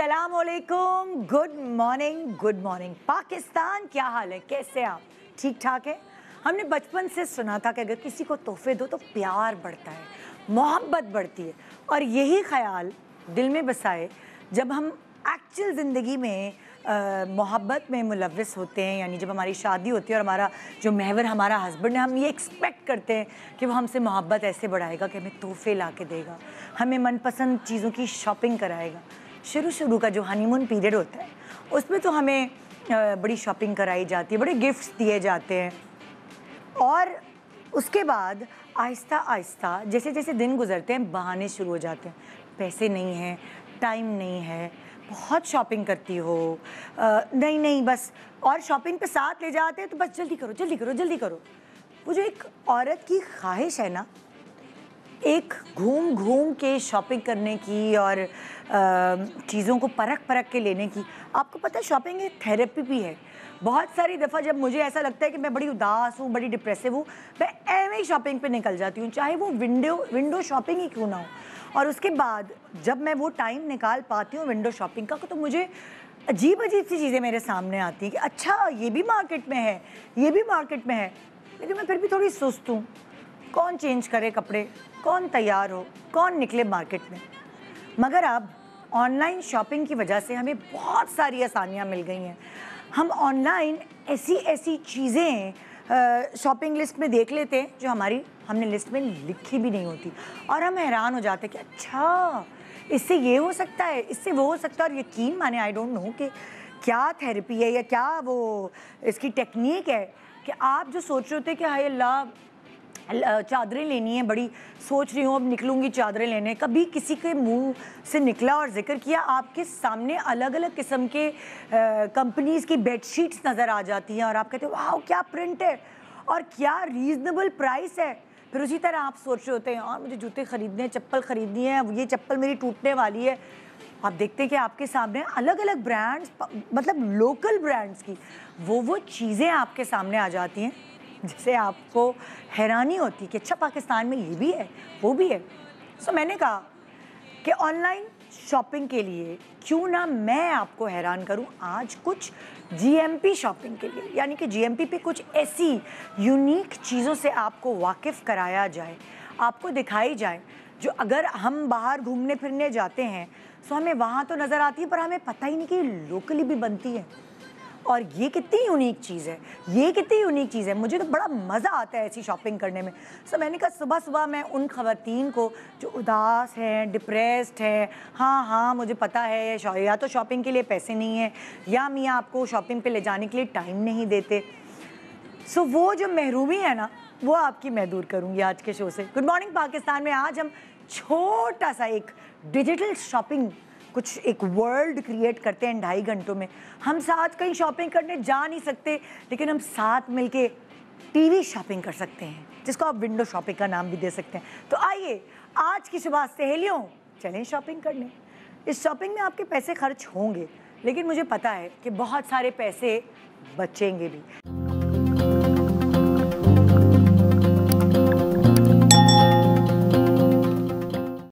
असलकुम good morning good morning Pakistan क्या हाल है कैसे आप ठीक ठाक है हमने बचपन से सुना था कि अगर किसी को तोहफे दो तो प्यार बढ़ता है मोहब्बत बढ़ती है और यही ख्याल दिल में बसाए जब हम एक्चुअल ज़िंदगी में मोहब्बत में मुलविस होते हैं यानी जब हमारी शादी होती है और हमारा जो महवर हमारा हस्बैंड है हम ये एक्सपेक्ट करते हैं कि वो हमसे मोहब्बत ऐसे बढ़ाएगा कि हमें तोहफे ला के देगा हमें मनपसंद चीज़ों की शॉपिंग कराएगा शुरू शुरू का जो हनीमून पीरियड होता है उसमें तो हमें बड़ी शॉपिंग कराई जाती है बड़े गिफ्ट्स दिए जाते हैं और उसके बाद आहिस्ता आहिस्ता जैसे जैसे दिन गुजरते हैं बहाने शुरू हो जाते हैं पैसे नहीं हैं टाइम नहीं है बहुत शॉपिंग करती हो आ, नहीं नहीं बस और शॉपिंग पे साथ ले जाते हैं तो बस जल्दी करो जल्दी करो जल्दी करो वो जो एक औरत की ख्वाहिश है ना एक घूम घूम के शॉपिंग करने की और चीज़ों को परख परख के लेने की आपको पता है शॉपिंग एक थेरेपी भी है बहुत सारी दफ़ा जब मुझे ऐसा लगता है कि मैं बड़ी उदास हूँ बड़ी डिप्रेसिव हूँ मैं एवं ही शॉपिंग पे निकल जाती हूँ चाहे वो विंडो विंडो शॉपिंग ही क्यों ना हो और उसके बाद जब मैं वो टाइम निकाल पाती हूँ विंडो शॉपिंग का तो मुझे अजीब अजीब सी चीज़ें मेरे सामने आती हैं कि अच्छा ये भी मार्केट में है ये भी मार्केट में है लेकिन मैं फिर भी थोड़ी सुस्त हूँ कौन चेंज करे कपड़े कौन तैयार हो कौन निकले मार्केट में मगर अब ऑनलाइन शॉपिंग की वजह से हमें बहुत सारी आसानियाँ मिल गई हैं हम ऑनलाइन ऐसी ऐसी चीज़ें शॉपिंग लिस्ट में देख लेते हैं जो हमारी हमने लिस्ट में लिखी भी नहीं होती और हम हैरान हो जाते कि अच्छा इससे ये हो सकता है इससे वो हो सकता है और यकीन माने आई डोंट नो कि क्या थेरेपी है या क्या वो इसकी टेक्निक है कि आप जो सोच रहे होते कि हाय अल्लाह चादरें लेनी है बड़ी सोच रही हूँ अब निकलूँगी चादरें लेने कभी किसी के मुंह से निकला और जिक्र किया आपके सामने अलग अलग किस्म के कंपनीज़ की बेडशीट्स नज़र आ जाती हैं और आप कहते हो वाह क्या प्रिंट है और क्या रीज़नेबल प्राइस है फिर उसी तरह आप सोच रहे होते हैं और मुझे जूते ख़रीदने हैं चप्पल ख़रीदनी है ये चप्पल मेरी टूटने वाली है आप देखते हैं कि आपके सामने अलग अलग ब्रांड्स मतलब लोकल ब्रांड्स की वो वो चीज़ें आपके सामने आ जाती हैं जिसे आपको हैरानी होती कि अच्छा पाकिस्तान में ये भी है वो भी है सो so, मैंने कहा कि ऑनलाइन शॉपिंग के लिए क्यों ना मैं आपको हैरान करूं आज कुछ जीएमपी शॉपिंग के लिए यानी कि जीएमपी पे कुछ ऐसी यूनिक चीज़ों से आपको वाकिफ़ कराया जाए आपको दिखाई जाए जो अगर हम बाहर घूमने फिरने जाते हैं सो तो हमें वहाँ तो नज़र आती है पर हमें पता ही नहीं कि लोकली भी बनती है और ये कितनी यूनिक चीज़ है ये कितनी यूनिक चीज़ है मुझे तो बड़ा मज़ा आता है ऐसी शॉपिंग करने में सो so, मैंने कहा सुबह सुबह मैं उन खातन को जो उदास हैं डिप्रेस्ड हैं हाँ हाँ मुझे पता है या तो शॉपिंग के लिए पैसे नहीं है या मियाँ आपको शॉपिंग पे ले जाने के लिए टाइम नहीं देते सो so, वो जो महरूमी है ना वो आपकी मैं दूर करूँगी आज के शो से गुड मॉर्निंग पाकिस्तान में आज हम छोटा सा एक डिजिटल शॉपिंग कुछ एक वर्ल्ड क्रिएट करते हैं ढाई घंटों में हम साथ कहीं शॉपिंग करने जा नहीं सकते लेकिन हम साथ मिलके टीवी शॉपिंग कर सकते हैं जिसको आप विंडो शॉपिंग का नाम भी दे सकते हैं तो आइए आज की सुबह सहेलियों चलें शॉपिंग करने इस शॉपिंग में आपके पैसे खर्च होंगे लेकिन मुझे पता है कि बहुत सारे पैसे बचेंगे भी